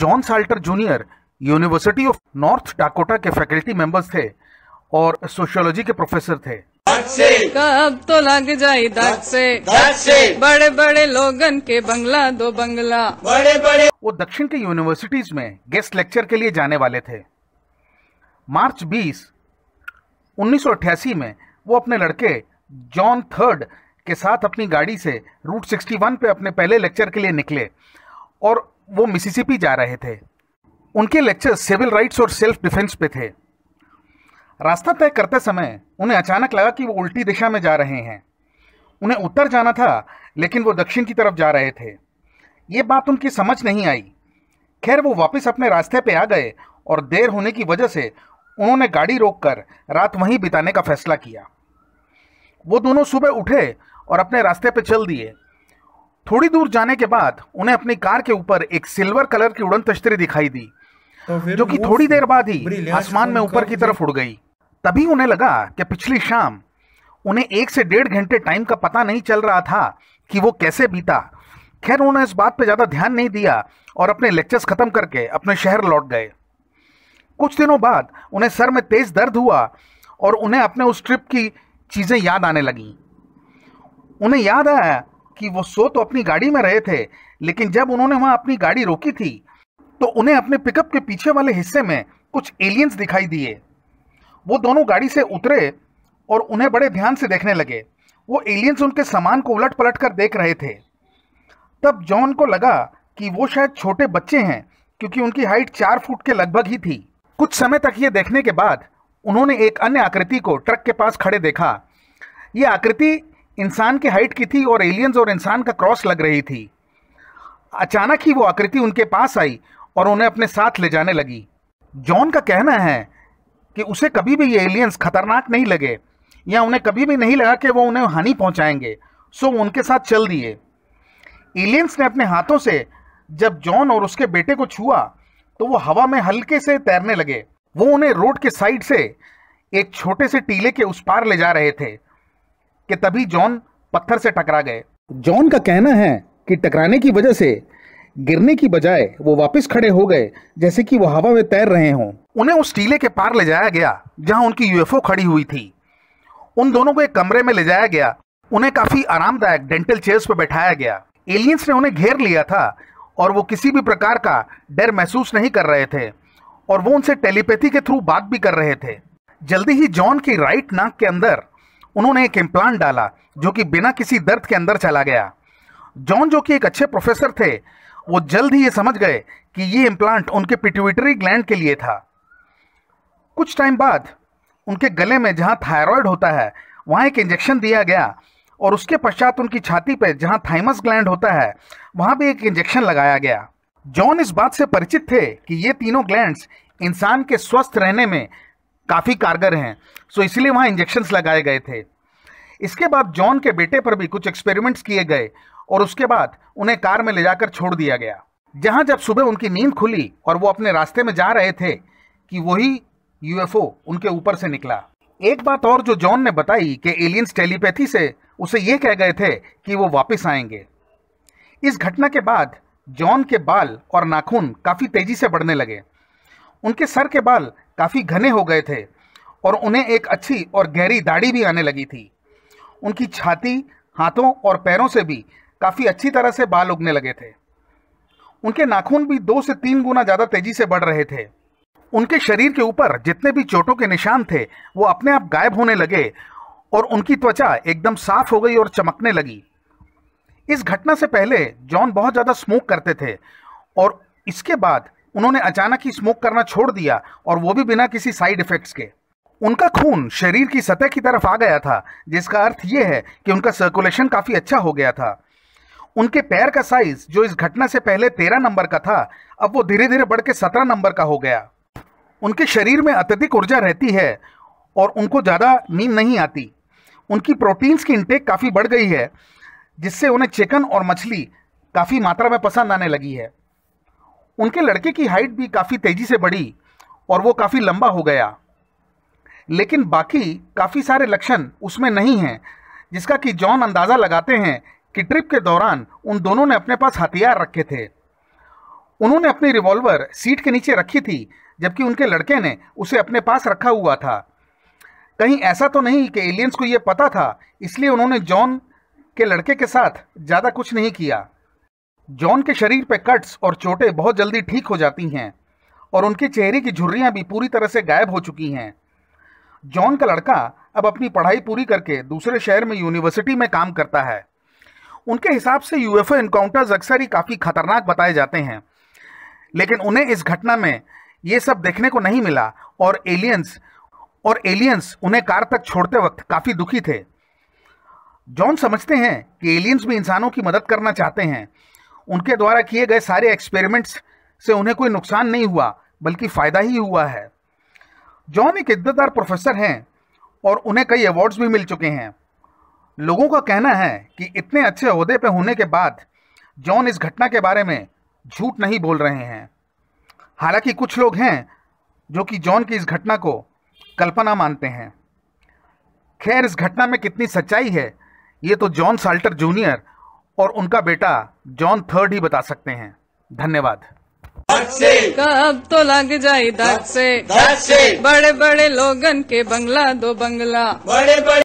John Salter Junior University of North Dakota के faculty members थे और सोशियोलॉजी के प्रोफेसर थे कब तो लग जाए दाग से, दग से बड़े बड़े लोगन के बंगला दो बंगला बड़े बड़े वो दक्षिण के यूनिवर्सिटीज में गेस्ट लेक्चर के लिए जाने वाले थे मार्च 20 1988 में वो अपने लड़के जॉन थर्ड के साथ अपनी गाड़ी से रूट 61 पे अपने पहले लेक्चर के लिए निकले और वो मिसिसिपी जा रहे थे उनके लेक्चर सिविल राइट्स और सेल्फ डिफेंस पे थे रास्ता तय करते समय उन्हें अचानक लगा कि वो उल्टी दिशा में जा रहे हैं उन्हें उत्तर जाना था लेकिन वो दक्षिण की तरफ जा रहे थे ये बात उनकी समझ नहीं आई खैर वो वापस अपने रास्ते पे आ गए और देर होने की वजह से उन्होंने गाड़ी रोककर रात वहीं बिताने का फैसला किया वो दोनों सुबह उठे और अपने रास्ते पे चल दिए थोड़ी दूर जाने के बाद उन्हें अपनी कार के ऊपर एक सिल्वर कलर की उड़न तश्तरी दिखाई दी तो जो कि थोड़ी देर बाद ही आसमान में ऊपर की तरफ उड़ गई तभी उन्हें लगा कि पिछली शाम उन्हें एक से डेढ़ घंटे टाइम का पता नहीं चल रहा था कि वो कैसे बीता खैर उन्होंने इस बात पर ज़्यादा ध्यान नहीं दिया और अपने लेक्चर्स ख़त्म करके अपने शहर लौट गए कुछ दिनों बाद उन्हें सर में तेज़ दर्द हुआ और उन्हें अपने उस ट्रिप की चीज़ें याद आने लगी उन्हें याद आया कि वो सो तो अपनी गाड़ी में रहे थे लेकिन जब उन्होंने वहां अपनी गाड़ी रोकी थी तो उन्हें अपने पिकअप के पीछे वाले हिस्से में कुछ एलियंस दिखाई दिए वो दोनों गाड़ी से उतरे और उन्हें बड़े ध्यान से देखने लगे वो एलियंस उनके सामान को उलट पलट कर देख रहे थे तब जॉन को लगा कि वो शायद छोटे बच्चे हैं क्योंकि उनकी हाइट चार फुट के लगभग ही थी कुछ समय तक ये देखने के बाद उन्होंने एक अन्य आकृति को ट्रक के पास खड़े देखा ये आकृति इंसान की हाइट की थी और एलियंस और इंसान का क्रॉस लग रही थी अचानक ही वो आकृति उनके पास आई और उन्हें अपने साथ ले जाने लगी जॉन का कहना है कि उसे कभी भी ये एलियंस खतरनाक नहीं लगे या उन्हें कभी भी नहीं लगा कि वो उन्हें हानि पहुंचाएंगे सो वो उनके साथ चल दिए एलियंस ने अपने हाथों से जब जॉन और उसके बेटे को छुआ तो वो हवा में हल्के से तैरने लगे वो उन्हें रोड के साइड से एक छोटे से टीले के उस पार ले जा रहे थे कि तभी जॉन पत्थर से टकरा गए जॉन का कहना है कि टकराने की वजह से गिरने की बजाय वो वापस खड़े हो गए जैसे कि वो हवा में तैर रहे हों उन्हें उस टीले के पार ले जाया गया जहां उनकी यूएफओ खड़ी हुई थी उन दोनों को एक कमरे में ले जाया गया उन्हें काफी आरामदायक डेंटल चेयर्स पर बैठाया गया एलियंस ने उन्हें घेर लिया था और वो किसी भी प्रकार का डर महसूस नहीं कर रहे थे और वो उनसे टेलीपैथी के थ्रू बात भी कर रहे थे जल्दी ही जॉन की राइट नाक के अंदर उन्होंने एक इम्प्लांट डाला जो कि बिना किसी दर्द के अंदर चला गया जॉन जो कि एक अच्छे प्रोफेसर थे वो जल्द ही ये समझ गए कि ये इम्प्लांट उनके पिट्यूटरी ग्लैंड के लिए था कुछ टाइम बाद उनके गले में जहाँ थायराइड होता है वहाँ एक इंजेक्शन दिया गया और उसके पश्चात उनकी छाती पर जहाँ थाइमस ग्लैंड होता है वहाँ भी एक इंजेक्शन लगाया गया जॉन इस बात से परिचित थे कि ये तीनों ग्लैंड्स इंसान के स्वस्थ रहने में काफ़ी कारगर हैं सो इसलिए वहाँ इंजेक्शन्स लगाए गए थे इसके बाद जॉन के बेटे पर भी कुछ एक्सपेरिमेंट्स किए गए और उसके बाद उन्हें कार में ले जाकर छोड़ दिया गया जहाँ जब सुबह उनकी नींद खुली और वो अपने रास्ते में जा रहे थे कि वही यूएफओ उनके ऊपर से निकला एक बात और जो जॉन ने बताई कि एलियंस टेलीपैथी से उसे ये कह गए थे कि वो वापस आएंगे इस घटना के बाद जॉन के बाल और नाखून काफ़ी तेज़ी से बढ़ने लगे उनके सर के बाल काफ़ी घने हो गए थे और उन्हें एक अच्छी और गहरी दाढ़ी भी आने लगी थी उनकी छाती हाथों और पैरों से भी काफ़ी अच्छी तरह से बाल उगने लगे थे उनके नाखून भी दो से तीन गुना ज़्यादा तेजी से बढ़ रहे थे उनके शरीर के ऊपर जितने भी चोटों के निशान थे वो अपने आप गायब होने लगे और उनकी त्वचा एकदम साफ हो गई और चमकने लगी इस घटना से पहले जॉन बहुत ज़्यादा स्मोक करते थे और इसके बाद उन्होंने अचानक ही स्मोक करना छोड़ दिया और वो भी बिना किसी साइड इफेक्ट्स के उनका खून शरीर की सतह की तरफ आ गया था जिसका अर्थ यह है कि उनका सर्कुलेशन काफ़ी अच्छा हो गया था उनके पैर का साइज जो इस घटना से पहले तेरह नंबर का था अब वो धीरे धीरे बढ़ के सत्रह नंबर का हो गया उनके शरीर में अत्यधिक ऊर्जा रहती है और उनको ज़्यादा नींद नहीं आती उनकी प्रोटीन्स की इंटेक काफ़ी बढ़ गई है जिससे उन्हें चिकन और मछली काफ़ी मात्रा में पसंद आने लगी है उनके लड़के की हाइट भी काफ़ी तेज़ी से बढ़ी और वो काफ़ी लंबा हो गया लेकिन बाकी काफ़ी सारे लक्षण उसमें नहीं हैं जिसका कि जॉन अंदाज़ा लगाते हैं कि ट्रिप के दौरान उन दोनों ने अपने पास हथियार रखे थे उन्होंने अपनी रिवॉल्वर सीट के नीचे रखी थी जबकि उनके लड़के ने उसे अपने पास रखा हुआ था कहीं ऐसा तो नहीं कि एलियंस को ये पता था इसलिए उन्होंने जॉन के लड़के के साथ ज़्यादा कुछ नहीं किया जॉन के शरीर पर कट्स और चोटें बहुत जल्दी ठीक हो जाती हैं और उनके चेहरे की झुर्रियाँ भी पूरी तरह से गायब हो चुकी हैं जॉन का लड़का अब अपनी पढ़ाई पूरी करके दूसरे शहर में यूनिवर्सिटी में काम करता है उनके हिसाब से यूएफओ इनकाउंटर्स अक्सर ही काफ़ी खतरनाक बताए जाते हैं लेकिन उन्हें इस घटना में ये सब देखने को नहीं मिला और एलियंस और एलियंस उन्हें कार तक छोड़ते वक्त काफ़ी दुखी थे जॉन समझते हैं कि एलियंस भी इंसानों की मदद करना चाहते हैं उनके द्वारा किए गए सारे एक्सपेरिमेंट्स से उन्हें कोई नुकसान नहीं हुआ बल्कि फ़ायदा ही हुआ है जॉन एक इज्जतदार प्रोफेसर हैं और उन्हें कई अवार्ड्स भी मिल चुके हैं लोगों का कहना है कि इतने अच्छे अहदे पर होने के बाद जॉन इस घटना के बारे में झूठ नहीं बोल रहे हैं हालांकि कुछ लोग हैं जो कि जॉन की इस घटना को कल्पना मानते हैं खैर इस घटना में कितनी सच्चाई है ये तो जॉन साल्टर जूनियर और उनका बेटा जॉन थर्ड ही बता सकते हैं धन्यवाद कब तो लग जाए दग से, से बड़े बड़े लोगन के बंगला दो बंगला बड़े बड़े